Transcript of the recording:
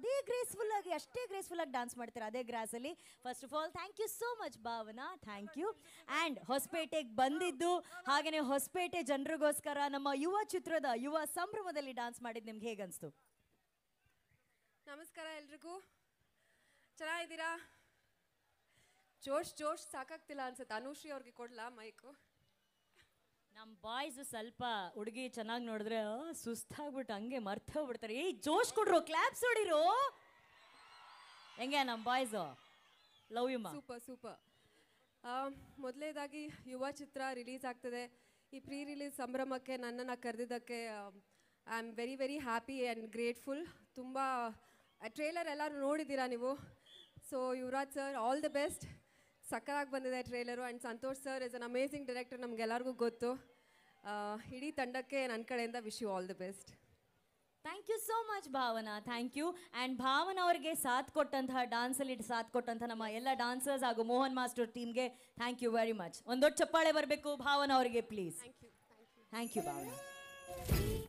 ಅದೇ ಗ್ರೇಸ್ಫುಲ್ ಆಗಿ ಅಷ್ಟೇ ಗ್ರೇಸ್ಫುಲ್ ಆಗಿ ಡಾನ್ಸ್ ಮಾಡ್ತಾರೆ ಅದೇ ಅಲ್ಲಿ first of all thank you so much Bhavana thank you and ಹೊಸಪೇಟೆಗೆ ಬಂದಿದ್ದು ಹಾಗೆಯೇ ಹೊಸಪೇಟೆ ಜನರಿಗೋಸ್ಕರ ನಮ್ಮ ಯುವ ಚಿತ್ರದ ಯುವ ಸಂಭ್ರಮದಲ್ಲಿ ಡಾನ್ಸ್ ಮಾಡಿದ್ ನಿಮ್ಗೆ ಹೇಗನ್ಸ್ತು ನಮಸ್ಕಾರ ಎಲ್ರಿಗೂ ಚೆನ್ನಾಗಿದ್ದೀರಾ ಜೋಶ್ ಜೋಶ್ ಸಾಕಾಗ್ತಿಲ್ಲ ಅನ್ಸುತ್ತೆ ಅನುಶ್ರೀ ಅವ್ರಿಗೆ ಕೊಡ್ಲಾ ಮೈಕು ನಮ್ಮ ಬಾಯ್ಸ್ ಸ್ವಲ್ಪ ಹುಡುಗಿ ಚೆನ್ನಾಗಿ ನೋಡಿದ್ರೆ ಸುಸ್ತಾಗ್ಬಿಟ್ಟು ಹಂಗೆ ಮರ್ತ ಹೋಗ್ಬಿಡ್ತಾರೆ ಏಯ್ ಜೋಶ್ ಕೊಡ್ರು ಕ್ಲಾಪ್ಸ್ ಹೊಡಿರು ಹೆಂಗೆ ನಮ್ಮ boys love you super super ಮೊದಲೇದಾಗಿ ಯುವ ಚಿತ್ರ ರಿಲೀಸ್ ಆಗ್ತದೆ ಈ ಪ್ರೀ ರಿಲೀಸ್ ಸಂಭ್ರಮಕ್ಕೆ ನನ್ನನ್ನು ಕರೆದಿದ್ದಕ್ಕೆ I am very very happy and grateful ತುಂಬ ಟ್ರೇಲರ್ ಎಲ್ಲರೂ ನೋಡಿದ್ದೀರಾ ನೀವು so Yuvaraj sir all the best ಸಕ್ಕದಾಗಿ ಬಂದಿದೆ trailer and Santosh sir is an amazing director ನಮಗೆಲ್ಲರಿಗೂ ಗೊತ್ತು ಇಡೀ ತಂಡಕ್ಕೆ ನನ್ನ ಕಡೆಯಿಂದ wish you all the best thank you so much Bhavana thank you and Bhavana ಅವರಿಗೆ ಸಾಥ್ ಕೊಟ್ಟಂತಹ ಡಾನ್ಸಲ್ಲಿ ಸಾಥ್ ಕೊಟ್ಟಂತಹ ನಮ್ಮ ಎಲ್ಲ ಡಾನ್ಸರ್ಸ್ ಹಾಗೂ ಮೋಹನ್ ಮಾಸ್ಟರ್ ಟೀಮ್ಗೆ ಥ್ಯಾಂಕ್ ಯು ವೆರಿ ಮಚ್ ಒಂದು ಚಪ್ಪಾಳೆ ಬರಬೇಕು ಭಾವನಾ ಅವರಿಗೆ ಪ್ಲೀಸ್ ಥ್ಯಾಂಕ್ ಯು ಭಾವನಾ